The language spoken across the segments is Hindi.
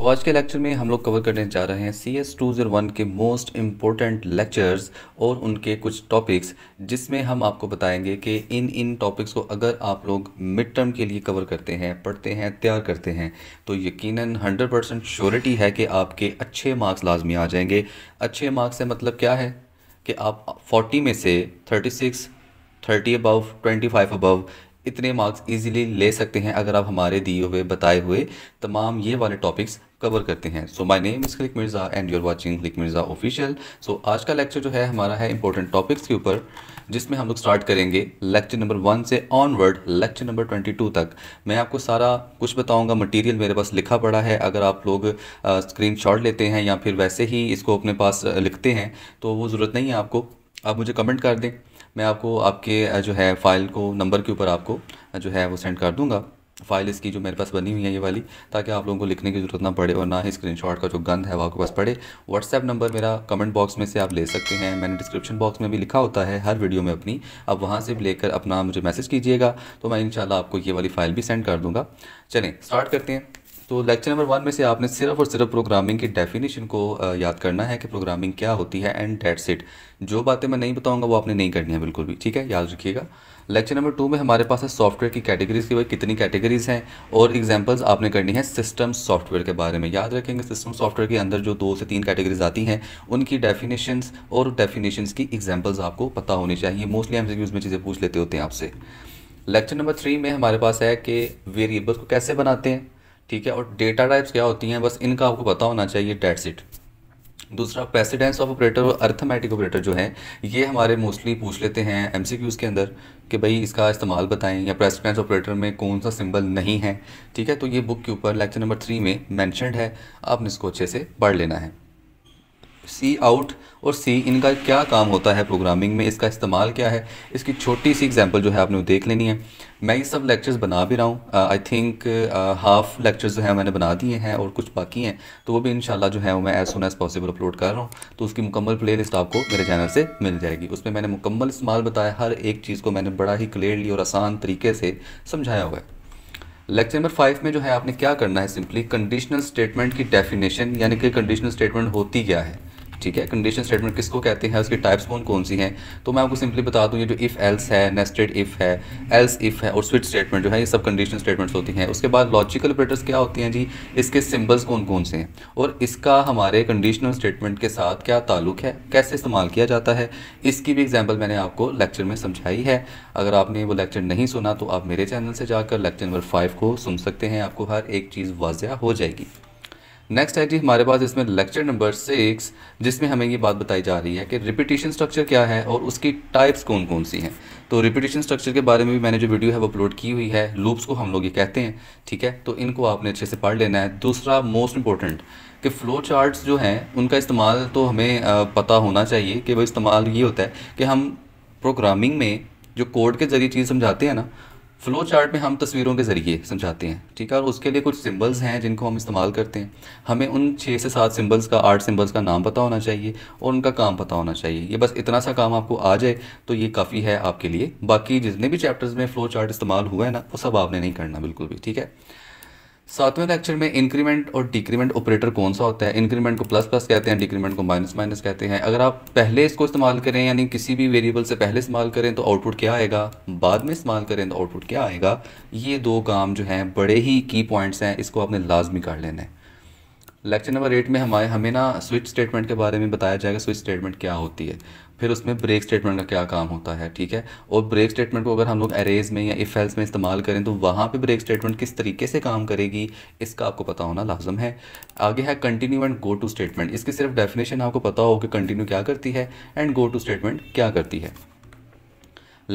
तो आज के लेक्चर में हम लोग कवर करने जा रहे हैं C S two zero one के मोस्ट इम्पोर्टेंट लेक्चर्स और उनके कुछ टॉपिक्स जिसमें हम आपको बताएंगे कि इन इन टॉपिक्स को अगर आप लोग मिड टर्म के लिए कवर करते हैं पढ़ते हैं तैयार करते हैं तो यकीनन 100 परसेंट श्योरिटी है कि आपके अच्छे मार्क्स लाजमी आ जाएंगे अच्छे मार्क्स से मतलब क्या है कि आप फोर्टी में से thirty six thirty above twenty five above इतने मार्क्स इजीली ले सकते हैं अगर आप हमारे दिए हुए बताए हुए तमाम ये वाले टॉपिक्स कवर करते हैं so my name is click Mirza and you're watching click Mirza official so आज का लेक्चर जो है हमारा है इंपॉर्टेंट टॉपिक्स के ऊपर जिसमें हम लोग स्टार्ट करेंगे लेक्चर नंबर वन से onward lecture number twenty two तक मैं आपको सारा कुछ बताऊंगा मटेरियल मेरे पास लिखा पड़ा है अगर आप लोग स्क्रीन शॉट लेते हैं या फिर वैसे ही इसको अपने पास लिखते हैं तो वो ज़रूरत नहीं है आपको आप मुझे कमेंट कर दें मैं आपको आपके जो है फ़ाइल को नंबर के ऊपर आपको जो है वो सेंड कर दूँगा फाइल इसकी जो मेरे पास बनी हुई है ये वाली ताकि आप लोगों को लिखने की ज़रूरत ना पड़े और ना ही स्क्रीनशॉट का जो गंद है वो आपके पास पड़े व्हाट्सएप नंबर मेरा कमेंट बॉक्स में से आप ले सकते हैं मैंने डिस्क्रिप्शन बॉक्स में भी लिखा होता है हर वीडियो में अपनी अब वहाँ से लेकर अपना मुझे मैसेज कीजिएगा तो मैं इन आपको ये वाली फ़ाइल भी सेंड कर दूँगा चलें स्टार्ट करते हैं तो लेक्चर नंबर वन में से आपने सिर्फ और सिर्फ प्रोग्रामिंग की डेफिनेशन को याद करना है कि प्रोग्रामिंग क्या होती है एंड डेट सेट जो बातें मैं नहीं बताऊंगा वो आपने नहीं करनी है बिल्कुल भी ठीक है याद रखिएगा लेक्चर नंबर टू में हमारे पास है सॉफ्टवेयर की कैटेगरीज की भाई कितनी कैटेगरीज हैं और एग्जांपल्स आपने करनी है सिस्टम सॉफ्टवेयर के बारे में याद रखेंगे सिस्टम सॉफ्टवेयर के अंदर जो दो से तीन कैटेगरीज आती हैं उनकी डेफिनेशंस और डेफिनेशंस की एग्जांपल्स आपको पता होनी चाहिए मोस्टली एम में चीज़ें पूछ लेते होते हैं आपसे लेक्चर नंबर थ्री में हमारे पास है कि वेरिएबल्स को कैसे बनाते हैं ठीक है और डेटा टाइप्स क्या होती हैं बस इनका आपको पता होना चाहिए डेट्स इट दूसरा प्रेसिडेंस ऑफ ऑपरेटर और अर्थमेटिक ऑपरेटर जो है ये हमारे मोस्टली पूछ लेते हैं एम के अंदर कि भाई इसका इस्तेमाल बताएं या प्रेसिडेंस ऑपरेटर में कौन सा सिंबल नहीं है ठीक है तो ये बुक के ऊपर लेक्चर नंबर थ्री में मैंशनड है आपने इसको अच्छे से पढ़ लेना है सी आउट और सी इनका क्या काम होता है प्रोग्रामिंग में इसका इस्तेमाल क्या है इसकी छोटी सी एग्जांपल जो है आपने देख लेनी है मैं ये सब लेक्चर्स बना भी रहा हूँ आई थिंक हाफ लेक्चर्स जो है मैंने बना दिए हैं और कुछ बाकी हैं तो वो भी इन जो है वो मैं as soon as possible upload कर रहा हूँ तो उसकी मुकम्मल प्ले लिस्ट आपको मेरे चैनल से मिल जाएगी उसमें मैंने मुकम्मल इस्तेमाल बताया हर एक चीज़ को मैंने बड़ा ही क्लियरली और आसान तरीके से समझाया हुआ है लेक्चर नंबर फाइव में जो है आपने क्या करना है सिंपली कंडीशनल स्टेटमेंट की डेफिनेशन यानी कि कंडीशनल स्टेटमेंट होती क्या है ठीक है कंडीशन स्टेटमेंट किसको कहते हैं उसकी टाइप्स कौन कौन सी हैं तो मैं आपको सिंपली बता दूं ये जो इफ़ एल्स है नेस्टेड इफ़ है एल्स इफ़ है और स्विच स्टेटमेंट जो है ये सब कंडीशन स्टेटमेंट्स होती हैं उसके बाद लॉजिकल ऑपरेटर्स क्या होते हैं जी इसके सिम्बल्स कौन कौन से हैं और इसका हमारे कंडीशनल स्टेटमेंट के साथ क्या ताल्लुक है कैसे इस्तेमाल किया जाता है इसकी भी एग्जाम्पल मैंने आपको लेक्चर में समझाई है अगर आपने वो लेक्चर नहीं सुना तो आप मेरे चैनल से जाकर लेक्चर नंबर फाइव को सुन सकते हैं आपको हर एक चीज़ वाजह हो जाएगी नेक्स्ट है जी हमारे पास इसमें लेक्चर नंबर सिक्स जिसमें हमें ये बात बताई जा रही है कि रिपीटेशन स्ट्रक्चर क्या है और उसकी टाइप्स कौन कौन सी हैं तो रिपीटेशन स्ट्रक्चर के बारे में भी मैंने जो वीडियो है वो अपलोड की हुई है लूप्स को हम लोग ये कहते हैं ठीक है तो इनको आपने अच्छे से पढ़ लेना है दूसरा मोस्ट इंपॉर्टेंट कि फ़्लो चार्ट्स जो हैं उनका इस्तेमाल तो हमें पता होना चाहिए कि वो इस्तेमाल ये होता है कि हम प्रोग्रामिंग में जो कोड के ज़रिए चीज़ समझाते हैं ना फ्लो चार्ट में हम तस्वीरों के ज़रिए समझाते हैं ठीक है और उसके लिए कुछ सिंबल्स हैं जिनको हम इस्तेमाल करते हैं हमें उन छः से सात सिंबल्स का आठ सिंबल्स का नाम पता होना चाहिए और उनका काम पता होना चाहिए ये बस इतना सा काम आपको आ जाए तो ये काफ़ी है आपके लिए बाकी जितने भी चैप्टर्स में फ़्लो चार्ट इस्तेमाल हुआ है ना वो सब आपने नहीं करना बिल्कुल भी ठीक है सातवें लेक्चर में इंक्रीमेंट और डिक्रीमेंट ऑपरेटर कौन सा होता है इंक्रीमेंट को प्लस प्लस कहते हैं डिक्रीमेंट को माइनस माइनस कहते हैं अगर आप पहले इसको इस्तेमाल करें यानी किसी भी वेरिएबल से पहले इस्तेमाल करें तो आउटपुट क्या आएगा बाद में इस्तेमाल करें तो आउटपुट क्या आएगा ये दो काम जो हैं बड़े ही की पॉइंट्स हैं इसको आपने लाजमी कर लेना है लेक्चर नंबर एट में हमारे हमें ना स्विच स्टेटमेंट के बारे में बताया जाएगा स्विच स्टेटमेंट क्या होती है फिर उसमें ब्रेक स्टेटमेंट का क्या काम होता है ठीक है और ब्रेक स्टेटमेंट को अगर हम लोग एरेज में या इफ एल्स में इस्तेमाल करें तो वहाँ पे ब्रेक स्टेटमेंट किस तरीके से काम करेगी इसका आपको पता होना लाजम है आगे है continue and go to statement इसकी सिर्फ डेफिनेशन आपको पता हो कि कंटिन्यू क्या करती है एंड गो टू स्टेटमेंट क्या करती है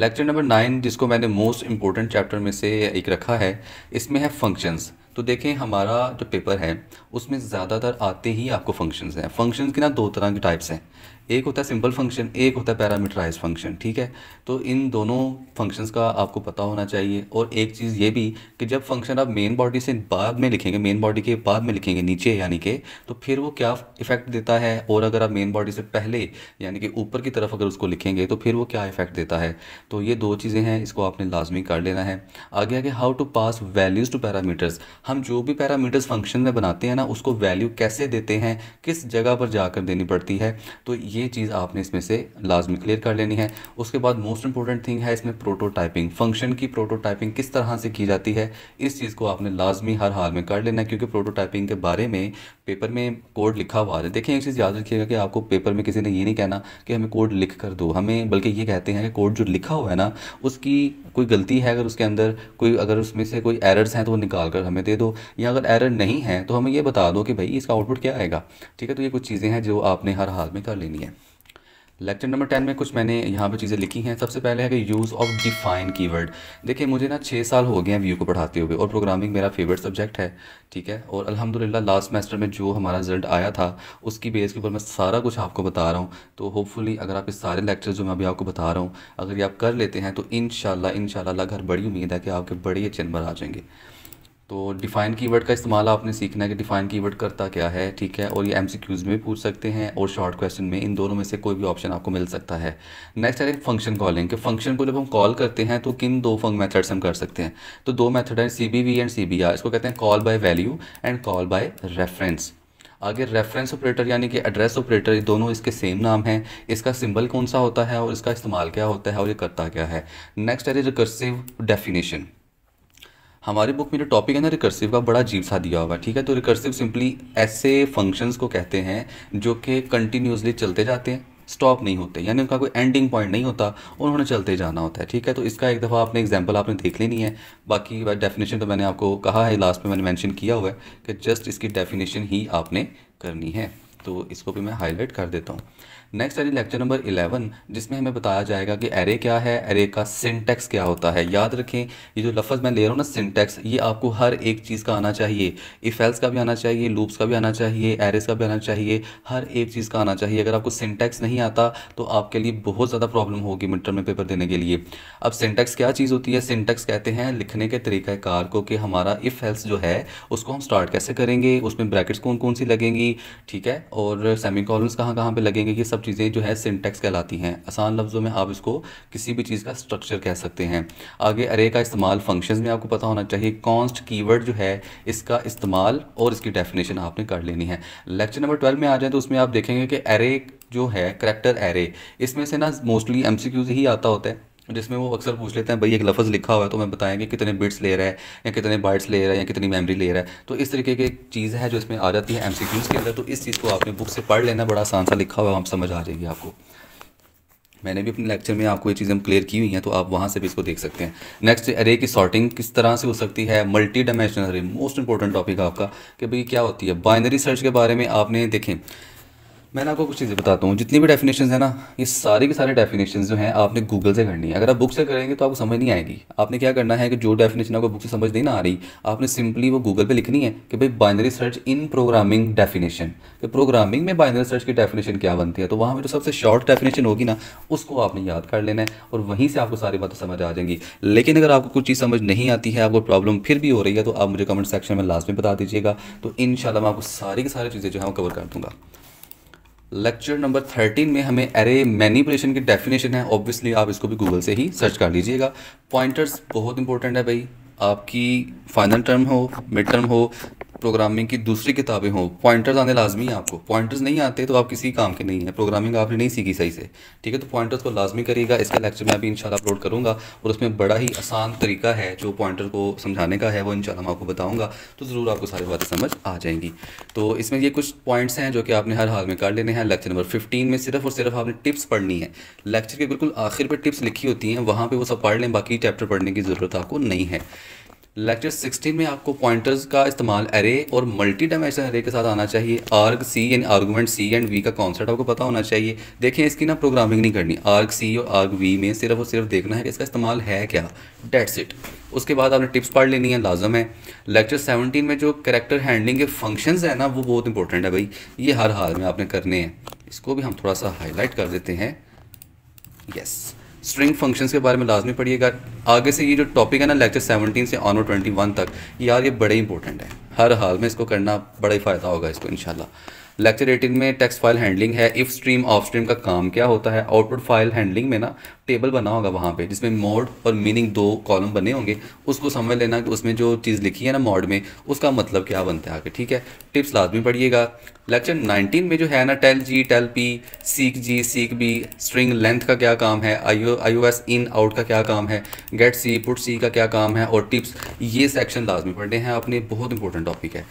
लेक्चर नंबर नाइन जिसको मैंने मोस्ट इंपॉर्टेंट चैप्टर में से एक रखा है इसमें है फंक्शंस तो देखें हमारा जो पेपर है उसमें ज़्यादातर आते ही आपको फंक्शंस हैं फंक्शंस के ना दो तरह के टाइप्स हैं एक होता है सिंपल फंक्शन एक होता है पैरामीटराइज फंक्शन ठीक है तो इन दोनों फंक्शंस का आपको पता होना चाहिए और एक चीज़ ये भी कि जब फंक्शन आप मेन बॉडी से बाद में लिखेंगे मेन बॉडी के बाद में लिखेंगे नीचे यानी कि तो फिर वो क्या इफेक्ट देता है और अगर आप मेन बॉडी से पहले यानी कि ऊपर की तरफ अगर उसको लिखेंगे तो फिर वो क्या इफेक्ट देता है तो ये दो चीज़ें हैं इसको आपने लाजमी कर लेना है आगे आगे how to pass values to parameters हम जो भी पैरामीटर्स फंक्शन में बनाते हैं ना उसको वैल्यू कैसे देते हैं किस जगह पर जाकर देनी पड़ती है तो ये चीज़ आपने इसमें से लाजमी क्लियर कर लेनी है उसके बाद मोस्ट इंपॉर्टेंट थिंग है इसमें प्रोटोटाइपिंग फंक्शन की प्रोटोटाइपिंग किस तरह से की जाती है इस चीज़ को आपने लाजमी हर हाल में कर लेना है क्योंकि प्रोटोटाइपिंग के बारे में पेपर में कोड लिखा हुआ है देखें एक चीज़ याद रखिएगा कि आपको पेपर में किसी ने ये नहीं कहना कि हमें कोड लिख कर दो हमें बल्कि ये कहते हैं कि कोड जो लिखा हुआ है ना उसकी कोई गलती है अगर उसके अंदर कोई अगर उसमें से कोई एरर्स हैं तो वो निकाल कर हमें दे दो या अगर एरर नहीं है तो हमें ये बता दो कि भाई इसका आउटपुट क्या आएगा ठीक है तो ये कुछ चीज़ें हैं जो आपने हर हाल में कर लेनी है लेक्चर नंबर टेन में कुछ मैंने यहाँ पे चीज़ें लिखी हैं सबसे पहले है कि यूज़ ऑफ डिफाइन कीवर्ड देखिए मुझे ना छः साल हो गए हैं व्यू को पढ़ाते हुए और प्रोग्रामिंग मेरा फेवरेट सब्जेक्ट है ठीक है और अल्हम्दुलिल्लाह लास्ट सेमेस्टर में जो हमारा रिजल्ट आया था उसकी बेस के ऊपर मैं सारा कुछ आपको बता रहा हूँ तो होपफुली अगर आप इस सारे लेक्चर जो मैं अभी आपको बता रहा हूँ अगर ये आप कर लेते हैं तो इन शाला इन शाला घर बड़ी उम्मीद है कि आपके बड़े अच्छे नंबर आ जाएंगे तो डिफ़ाइन कीवर्ड का इस्तेमाल आपने सीखना है कि डिफ़ाइन कीवर्ड करता क्या है ठीक है और ये एमसीक्यूज में पूछ सकते हैं और शॉर्ट क्वेश्चन में इन दोनों में से कोई भी ऑप्शन आपको मिल सकता है नेक्स्ट है फंक्शन कॉलिंग के फंक्शन को जब हम कॉल करते हैं तो किन दो फंक मेथड्स हम कर सकते हैं तो दो मेथड है सी एंड सी इसको कहते हैं call by value and call by reference आगे रेफरेंस ऑपरेटर यानी कि एड्रेस ऑपरेटर दोनों इसके सेम नाम हैं इसका सिंबल कौन सा होता है और इसका इस्तेमाल क्या होता है और ये करता क्या है नेक्स्ट है रिकर्सिव डेफिनेशन हमारे बुक में जो टॉपिक है ना रिकर्सिव का बड़ा अजीब सा दिया हुआ ठीक है तो रिकर्सिव सिंपली ऐसे फंक्शंस को कहते हैं जो कि कंटिन्यूसली चलते जाते हैं स्टॉप नहीं होते यानी उनका कोई एंडिंग पॉइंट नहीं होता उन्होंने चलते जाना होता है ठीक है तो इसका एक दफ़ा आपने एग्जाम्पल आपने देख लेनी है बाकी डेफिनेशन तो मैंने आपको कहा है लास्ट में मैंने मैंशन किया हुआ है कि जस्ट इसकी डेफिनेशन ही आपने करनी है तो इसको भी मैं हाईलाइट कर देता हूँ नेक्स्ट है लेक्चर नंबर 11 जिसमें हमें बताया जाएगा कि एरे क्या है एरे का सिंटेक्स क्या होता है याद रखें ये जो लफ्ज़ मैं ले रहा हूँ ना सिंटेक्स ये आपको हर एक चीज़ का आना चाहिए इफ़ेल्स का भी आना चाहिए लूप्स का भी आना चाहिए एरेस का भी आना चाहिए हर एक चीज़ का आना चाहिए अगर आपको सिंटेक्स नहीं आता तो आपके लिए बहुत ज़्यादा प्रॉब्लम होगी मिड टर्म में पेपर देने के लिए अब सिंटेक्स क्या चीज़ होती है सिंटेक्स कहते हैं लिखने के तरीक़ाकार को कि हमारा इफ़ेल्स जो है उसको हम स्टार्ट कैसे करेंगे उसमें ब्रैकेट्स कौन कौन सी लगेंगी ठीक है और सेमी कॉलम्स कहाँ कहाँ पर लगेंगे ये सब चीज़ें जो है सिंटेक्स कहलाती हैं आसान लफ्ज़ों में आप इसको किसी भी चीज़ का स्ट्रक्चर कह सकते हैं आगे अरे का इस्तेमाल फंक्शन में आपको पता होना चाहिए कॉन्स्ट कीवर्ड जो है इसका इस्तेमाल और इसकी डेफिनेशन आपने कर लेनी है लेक्चर नंबर ट्वेल्व में आ जाए तो उसमें आप देखेंगे कि अरे जो है करेक्टर एरे इसमें से ना मोस्टली एम ही आता होता है जिसमें वो अक्सर पूछ लेते हैं भाई एक लफ्ज़ लिखा हुआ है तो हमें बताएंगे कितने बिट्स ले रहा है या कितने बाइट्स ले रहा है या कितनी मेमोरी ले रहा है तो इस तरीके की एक चीज़ है जो इसमें आ जाती है एम के अंदर तो इस चीज़ को आपने बुक से पढ़ लेना बड़ा आसान सा लिखा हुआ है हम समझ आ जाएगी आपको मैंने भी अपने लेक्चर में आपको ये चीज़ें क्लियर की हुई हैं तो आप वहाँ से भी इसको देख सकते हैं नेक्स्ट अरे की सॉर्टिंग किस तरह से हो सकती है multi dimensional array most important topic आपका कि भाई क्या होती है बाइनरी सर्च के बारे में आपने देखें मैंने आपको कुछ चीज़ें बताता हूँ जितनी भी डेफिनेशन है ना ये सारी के सारे डेफिनेशन जो हैं आपने गूगल से करनी है अगर आप बुक से करेंगे तो आपको समझ नहीं आएगी आपने क्या करना है कि जो डेफिनेशन आपको बुक से समझ नहीं ना आ रही आपने सिंपली वो गूगल पे लिखनी है कि भाई binary search in programming definition कि प्रोग्रामिंग में बाइनरी सर्च की डेफिनेशन क्या बनती है तो वहाँ पर जो सबसे शॉर्ट डेफिनेशन होगी ना उसको आपने याद कर लेना है और वहीं से आपको सारी बातें समझ आ जाएंगी लेकिन अगर आपको कुछ चीज़ समझ नहीं आती है आपको प्रॉब्लम फिर भी हो रही है तो आप मुझे कमेंट सेक्शन में लास्ट में बता दीजिएगा तो इन मैं आपको सारी की सारी चीज़ें जो है वो कवर कर दूँगा लेक्चर नंबर थर्टीन में हमें एरे मैनिपुलेशन की डेफिनेशन है ऑब्वियसली आप इसको भी गूगल से ही सर्च कर लीजिएगा पॉइंटर्स बहुत इंपॉर्टेंट है भाई आपकी फाइनल टर्म हो मिड टर्म हो प्रोग्रामिंग की दूसरी किताबें हों पॉइंटर्स आने लाजमी है आपको पॉइंटर्स नहीं आते तो आप किसी काम के नहीं है प्रोग्रामिंग आपने नहीं सीखी सही से ठीक है तो पॉइंटर्स को लाजमी करिएगा इसका लेक्चर मैं अभी इनशाला अपलोड करूँगा और उसमें बड़ा ही आसान तरीका है जो पॉइंटर को समझाने का है वो इनशाला मैं आपको बताऊँगा तो ज़रूर आपको सारी बातें समझ आ जाएंगी तो इसमें ये कुछ पॉइंट्स हैं जो कि आपने हर हाल में कर लेने हैं लेक्चर नंबर फिफ्टीन में सिर्फ और सिर्फ आपने टिप्स पढ़नी है लेक्चर के बिल्कुल आखिर पर टिप्स लिखी होती हैं वहाँ पर वो सब पढ़ लें बाकी चैप्टर पढ़ने की ज़रूरत आपको नहीं है लेक्चर 16 में आपको पॉइंटर्स का इस्तेमाल एरे और मल्टी डायमेंशनल एरे के साथ आना चाहिए arg C and argument C and V का कॉन्सेप्ट आपको पता होना चाहिए देखें इसकी ना प्रोग्रामिंग नहीं करनी आर्ग सी और आर्ग वी में सिर्फ और सिर्फ देखना है कि इसका इस्तेमाल है क्या डेट्स इट उसके बाद आपने टिप्स पढ़ लेनी है लाजम है लेक्चर सेवनटीन में जो करेक्टर हैंडलिंग के फंक्शन हैं ना वो बहुत इंपॉर्टेंट है भाई ये हर हाल में आपने करने हैं इसको भी हम थोड़ा सा हाईलाइट कर देते हैं यस yes. स्ट्रिंग फंक्शंस के बारे में लाजमी पढ़िएगा आगे से ये जो टॉपिक है ना लेक्चर 17 से ऑनवर 21 तक यार ये बड़े इंपॉर्टेंट है हर हाल में इसको करना बड़ा ही फ़ायदा होगा इसको इनशाला लेक्चर एटीन में टेक्स्ट फाइल हैंडलिंग है इफ स्ट्रीम ऑफ स्ट्रीम का काम क्या होता है आउटपुट फाइल हैंडलिंग में ना टेबल बना होगा वहाँ पे जिसमें मोड और मीनिंग दो कॉलम बने होंगे उसको समझ लेना कि उसमें जो चीज़ लिखी है ना मॉड में उसका मतलब क्या बनता है आगे ठीक है टिप्स लाजमी पढ़िएगा लेक्चर नाइनटीन में जो है ना टेल जी टेल पी सीख जी सीख बी स्ट्रिंग लेंथ का क्या काम है आई ओ एस इन आउट का क्या काम है गेट सी पुट सी का क्या काम है और टिप्स ये सेक्शन लाजमी पढ़ने हैं आपने बहुत इंपॉर्टेंट टॉपिक है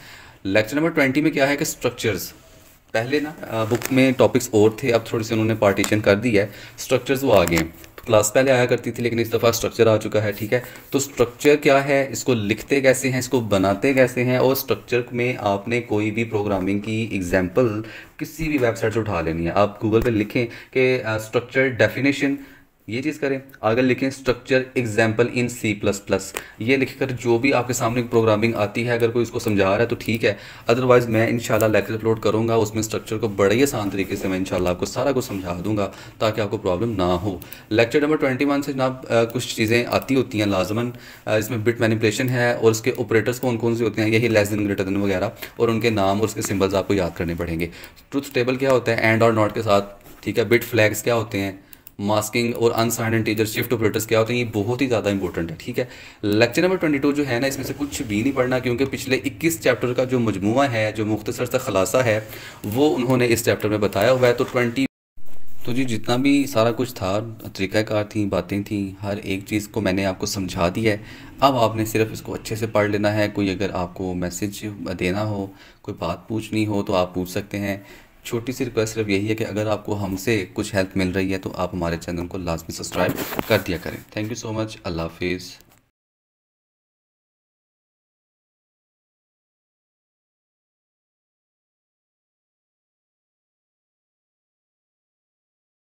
लेक्चर नंबर ट्वेंटी में क्या है कि स्ट्रक्चर्स पहले ना बुक में टॉपिक्स और थे अब थोड़े से उन्होंने पार्टीशन कर दिया है स्ट्रक्चर्स वो आ गए हैं क्लास पहले आया करती थी लेकिन इस दफ़ा स्ट्रक्चर आ चुका है ठीक है तो स्ट्रक्चर क्या है इसको लिखते कैसे हैं इसको बनाते कैसे हैं और स्ट्रक्चर में आपने कोई भी प्रोग्रामिंग की एग्जाम्पल किसी भी वेबसाइट से उठा लेनी है आप गूगल पर लिखें कि स्ट्रक्चर डेफिनेशन ये चीज़ करें अगर लिखें structure example in C plus plus ये लिखकर जो भी आपके सामने प्रोग्रामिंग आती है अगर कोई इसको समझा रहा है तो ठीक है अदरवाइज़ मैं इनशाला लेक्चर अपलोड करूँगा उसमें स्ट्रक्चर को बड़े ही आसान तरीके से मैं इनशाला आपको सारा कुछ समझा दूंगा ताकि आपको प्रॉब्लम ना हो लेक्चर नंबर ट्वेंटी वन से ना कुछ चीज़ें आती होती हैं लाजमन इसमें बिट मैनिपलेशन है और उसके ऑपरेटर्स कौन कौन से होते हैं यही लेस दिन ग्रेटर दिन वगैरह और उनके नाम और उसके सिम्बल्स आपको याद करने पड़ेंगे ट्रुथ टेबल क्या होता है एंड और नॉट के साथ ठीक है बिट फ्लैग्स क्या होते हैं मास्किंग और अनसाइंड इंटीजर शिफ्ट ऑपरेटर्स क्या होते हैं ये बहुत ही ज़्यादा इंपॉर्टेंट है ठीक है लेक्चर नंबर ट्वेंटी टू जो है ना इसमें से कुछ भी नहीं पढ़ना क्योंकि पिछले इक्कीस चैप्टर का जो मजमू है जो मुख्तसर सा खलासा है वो उन्होंने इस चैप्टर में बताया हुआ है तो ट्वेंटी तो जी जितना भी सारा कुछ था तरीक़ाकार थी बातें थी हर एक चीज़ को मैंने आपको समझा दी है अब आपने सिर्फ इसको अच्छे से पढ़ लेना है कोई अगर आपको मैसेज देना हो कोई बात पूछनी हो तो आप पूछ सकते हैं छोटी सी रिक्वेस्ट सिर्फ यही है कि अगर आपको हमसे कुछ हेल्प मिल रही है तो आप हमारे चैनल को लाजमी सब्सक्राइब कर दिया करें थैंक यू सो मच अल्लाह हाफिज़